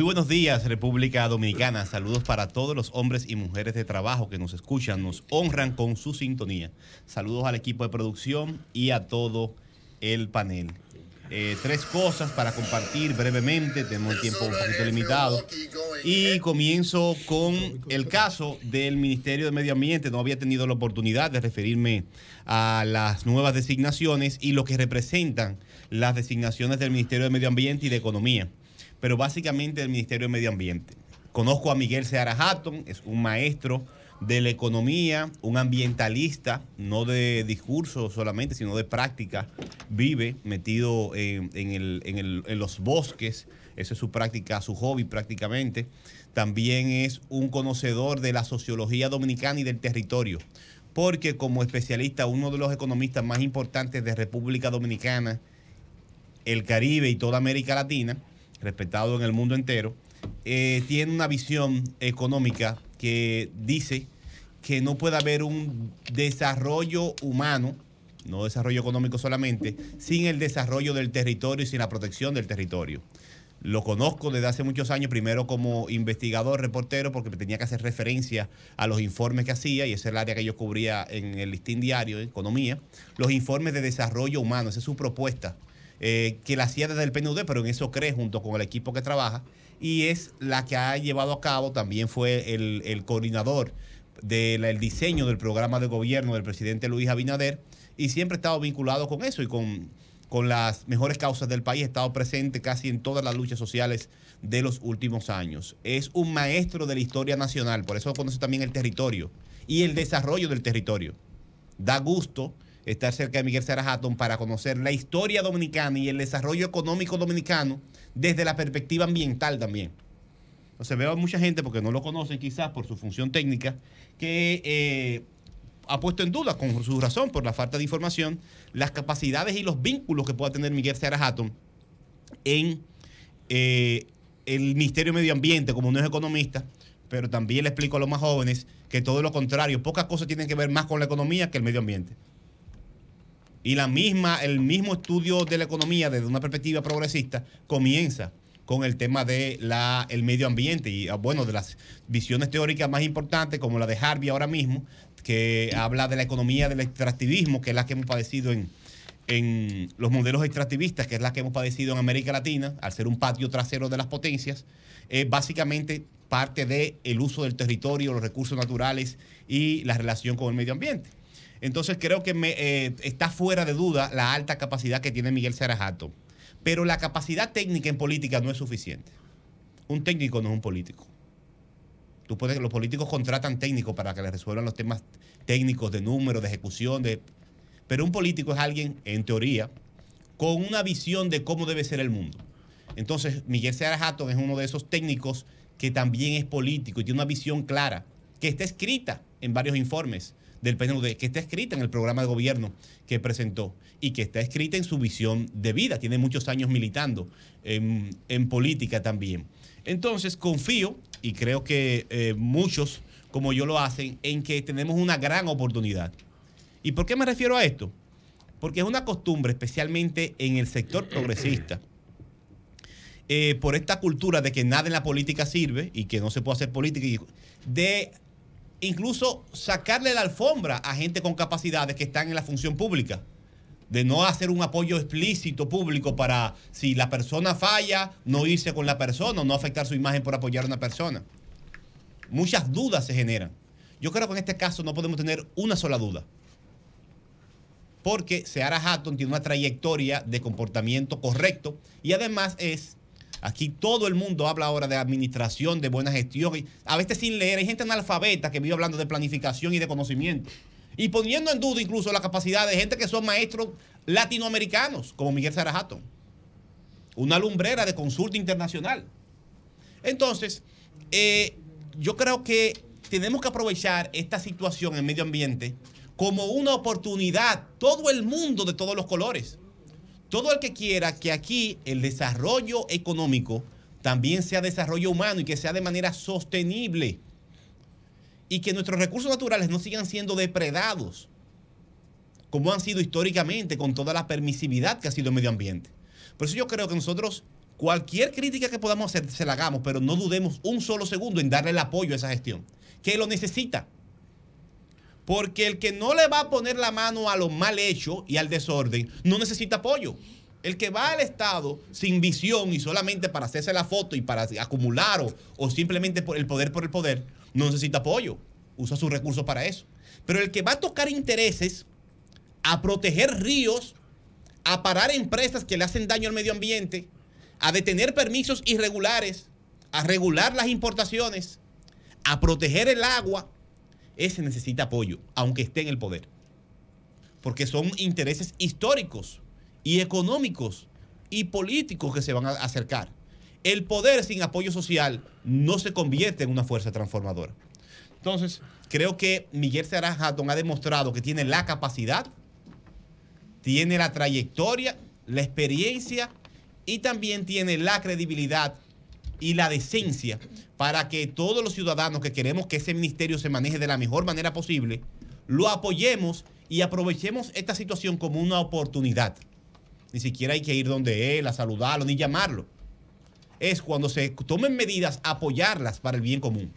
Muy buenos días, República Dominicana. Saludos para todos los hombres y mujeres de trabajo que nos escuchan, nos honran con su sintonía. Saludos al equipo de producción y a todo el panel. Eh, tres cosas para compartir brevemente, tenemos el tiempo un poquito limitado. Y ¿eh? comienzo con el caso del Ministerio de Medio Ambiente. No había tenido la oportunidad de referirme a las nuevas designaciones y lo que representan las designaciones del Ministerio de Medio Ambiente y de Economía pero básicamente el Ministerio de Medio Ambiente. Conozco a Miguel Seara Hatton, es un maestro de la economía, un ambientalista, no de discurso solamente, sino de práctica. Vive metido en, en los bosques, esa es su práctica, su hobby prácticamente. También es un conocedor de la sociología dominicana y del territorio, porque como especialista, uno de los economistas más importantes de República Dominicana, el Caribe y toda América Latina, respetado en el mundo entero, eh, tiene una visión económica que dice que no puede haber un desarrollo humano, no desarrollo económico solamente, sin el desarrollo del territorio y sin la protección del territorio. Lo conozco desde hace muchos años, primero como investigador, reportero, porque tenía que hacer referencia a los informes que hacía, y ese es el área que yo cubría en el listín diario, de economía, los informes de desarrollo humano, esa es su propuesta eh, que la hacía desde el PNUD, pero en eso cree junto con el equipo que trabaja, y es la que ha llevado a cabo, también fue el, coordinador del diseño del programa de gobierno del presidente Luis Abinader, y siempre ha estado vinculado con eso y con, con las mejores causas del país, ha estado presente casi en todas las luchas sociales de los últimos años. Es un maestro de la historia nacional, por eso conoce también el territorio y el desarrollo del territorio. Da gusto estar cerca de Miguel Sara Hatton para conocer la historia dominicana y el desarrollo económico dominicano desde la perspectiva ambiental también. O se veo a mucha gente, porque no lo conocen quizás por su función técnica, que eh, ha puesto en duda, con su razón, por la falta de información, las capacidades y los vínculos que pueda tener Miguel Sarah Hatton en eh, el Ministerio de Medio Ambiente, como no es economista, pero también le explico a los más jóvenes que todo lo contrario, pocas cosas tienen que ver más con la economía que el medio ambiente. Y la misma, el mismo estudio de la economía desde una perspectiva progresista comienza con el tema de el medio ambiente y ah, bueno, de las visiones teóricas más importantes como la de Harvey ahora mismo, que habla de la economía del extractivismo, que es la que hemos padecido en, los modelos extractivistas, que es la que hemos padecido en América Latina, al ser un patio trasero de las potencias, es básicamente parte del el uso del territorio, los recursos naturales y la relación con el medio ambiente. Entonces creo que eh, está fuera de duda la alta capacidad que tiene Miguel Sarajato. Pero la capacidad técnica en política no es suficiente. Un técnico no es un político. Tú puedes, los políticos contratan técnicos para que les resuelvan los temas técnicos de número, de ejecución, de, pero un político es alguien, en teoría, con una visión de cómo debe ser el mundo. Entonces, Miguel Seara es uno de esos técnicos que también es político y tiene una visión clara, que está escrita en varios informes, del PNUD, que está escrita en el programa de gobierno que presentó y que está escrita en su visión de vida. Tiene muchos años militando en, política también. Entonces, confío y creo que eh, muchos, como yo lo hacen, en que tenemos una gran oportunidad. ¿Y por qué me refiero a esto? Porque es una costumbre, especialmente en el sector progresista, eh, por esta cultura de que nada en la política sirve y que no se puede hacer política, de incluso sacarle la alfombra a gente con capacidades que están en la función pública. De no hacer un apoyo explícito público para si la persona falla, no irse con la persona o no afectar su imagen por apoyar a una persona. Muchas dudas se generan. Yo creo que en este caso no podemos tener una sola duda. Porque Seara Hatton tiene una trayectoria de comportamiento correcto y además es Aquí todo el mundo habla ahora de administración, de buena gestión. a veces sin leer, hay gente analfabeta que vive hablando de planificación y de conocimiento. Y poniendo en duda incluso la capacidad de gente que son maestros latinoamericanos, como Miguel Sarajato. Una lumbrera de consulta internacional. Entonces, eh, yo creo que tenemos que aprovechar esta situación en medio ambiente como una oportunidad, todo el mundo de todos los colores todo el que quiera que aquí el desarrollo económico también sea desarrollo humano y que sea de manera sostenible. Y que nuestros recursos naturales no sigan siendo depredados, como han sido históricamente, con toda la permisividad que ha sido el medio ambiente. Por eso yo creo que nosotros, cualquier crítica que podamos hacer, se la hagamos, pero no dudemos un solo segundo en darle el apoyo a esa gestión, que lo necesita. Porque el que no le va a poner la mano a lo mal hecho y al desorden no necesita apoyo. El que va al Estado sin visión y solamente para hacerse la foto y para acumular o, simplemente por el poder por el poder, no necesita apoyo. Usa sus recursos para eso. Pero el que va a tocar intereses, a proteger ríos, a parar empresas que le hacen daño al medio ambiente, a detener permisos irregulares, a regular las importaciones, a proteger el agua, ese necesita apoyo, aunque esté en el poder. Porque son intereses históricos y económicos y políticos que se van a acercar. El poder sin apoyo social no se convierte en una fuerza transformadora. Entonces, creo que Miguel Serra Hatton ha demostrado que tiene la capacidad, tiene la trayectoria, la experiencia y también tiene la credibilidad y la decencia para que todos los ciudadanos que queremos que ese ministerio se maneje de la mejor manera posible, lo apoyemos y aprovechemos esta situación como una oportunidad. Ni siquiera hay que ir donde él a saludarlo ni llamarlo. Es cuando se tomen medidas, apoyarlas para el bien común.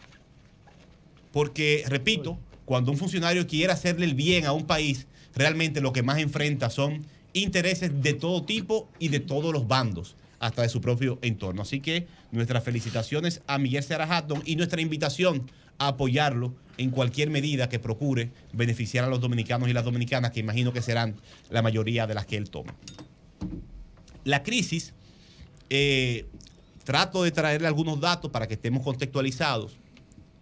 Porque, repito, cuando un funcionario quiere hacerle el bien a un país, realmente lo que más enfrenta son intereses de todo tipo y de todos los bandos hasta de su propio entorno. Así que nuestras felicitaciones a Miguel Sarah Hatton y nuestra invitación a apoyarlo en cualquier medida que procure beneficiar a los dominicanos y las dominicanas, que imagino que serán la mayoría de las que él toma. La crisis, eh, trato de traerle algunos datos para que estemos contextualizados.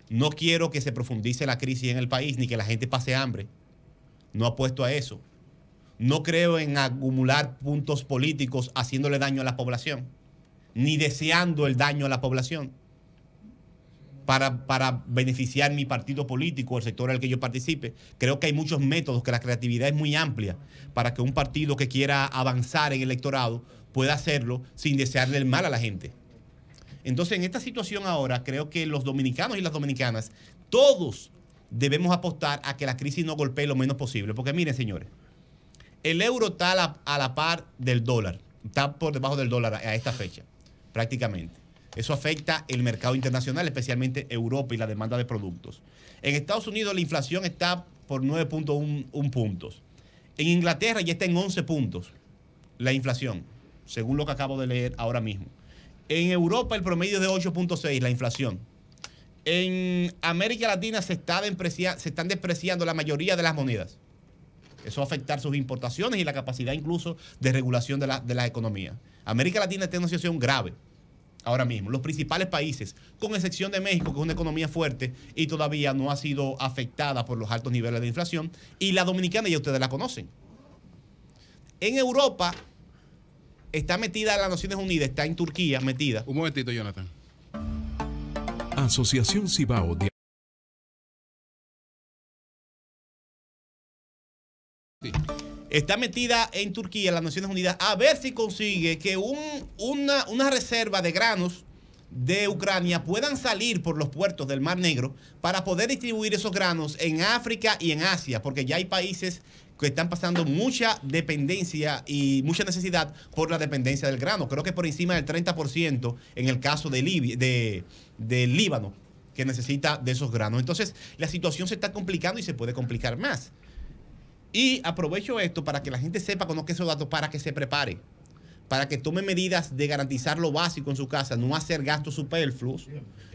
No quiero que se profundice la crisis en el país ni que la gente pase hambre. No apuesto a eso no creo en acumular puntos políticos haciéndole daño a la población, ni deseando el daño a la población para, beneficiar mi partido político, el sector al que yo participe. Creo que hay muchos métodos, que la creatividad es muy amplia para que un partido que quiera avanzar en el electorado pueda hacerlo sin desearle el mal a la gente. Entonces, en esta situación ahora, creo que los dominicanos y las dominicanas, todos debemos apostar a que la crisis no golpee lo menos posible. Porque miren, señores, el euro está a la, par del dólar, está por debajo del dólar a esta fecha, prácticamente. Eso afecta el mercado internacional, especialmente Europa y la demanda de productos. En Estados Unidos la inflación está por 9.1 puntos. En Inglaterra ya está en 11 puntos la inflación, según lo que acabo de leer ahora mismo. En Europa el promedio es de 8.6 la inflación. En América Latina se, está se están despreciando la mayoría de las monedas. Eso va a afectar sus importaciones y la capacidad incluso de regulación de la, de economía. América Latina está en una situación grave ahora mismo. Los principales países, con excepción de México, que es una economía fuerte y todavía no ha sido afectada por los altos niveles de inflación, y la dominicana ya ustedes la conocen. En Europa está metida las Naciones Unidas, está en Turquía metida. Un momentito, Jonathan. Asociación Cibao de está metida en Turquía, las Naciones Unidas, a ver si consigue que una, reserva de granos de Ucrania puedan salir por los puertos del Mar Negro para poder distribuir esos granos en África y en Asia, porque ya hay países que están pasando mucha dependencia y mucha necesidad por la dependencia del grano. Creo que por encima del 30% en el caso de, de Líbano, que necesita de esos granos. Entonces, la situación se está complicando y se puede complicar más. Y aprovecho esto para que la gente sepa, conozca esos datos, para que se prepare, para que tome medidas de garantizar lo básico en su casa, no hacer gastos superfluos,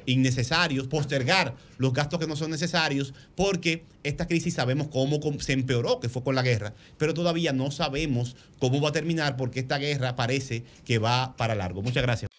innecesarios, postergar los gastos que no son necesarios, porque esta crisis sabemos cómo se empeoró, que fue con la guerra, pero todavía no sabemos cómo va a terminar, porque esta guerra parece que va para largo. Muchas gracias.